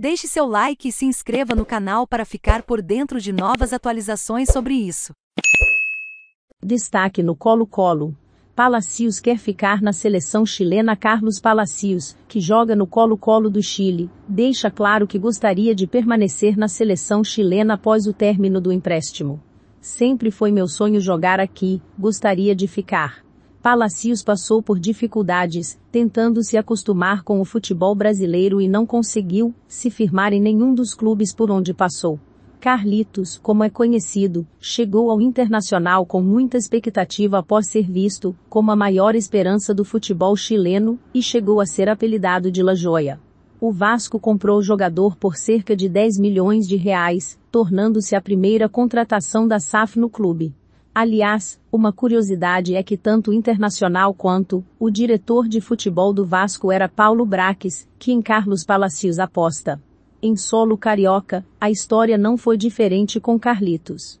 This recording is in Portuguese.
Deixe seu like e se inscreva no canal para ficar por dentro de novas atualizações sobre isso. Destaque no Colo-Colo. Palacios quer ficar na seleção chilena. Carlos Palacios, que joga no Colo-Colo do Chile, deixa claro que gostaria de permanecer na seleção chilena após o término do empréstimo. Sempre foi meu sonho jogar aqui, gostaria de ficar. Palacios passou por dificuldades, tentando se acostumar com o futebol brasileiro e não conseguiu se firmar em nenhum dos clubes por onde passou. Carlitos, como é conhecido, chegou ao Internacional com muita expectativa após ser visto como a maior esperança do futebol chileno e chegou a ser apelidado de La Joia. O Vasco comprou o jogador por cerca de 10 milhões de reais, tornando-se a primeira contratação da SAF no clube. Aliás, uma curiosidade é que tanto internacional quanto o diretor de futebol do Vasco era Paulo Braques, que em Carlos Palacios aposta. Em solo carioca, a história não foi diferente com Carlitos.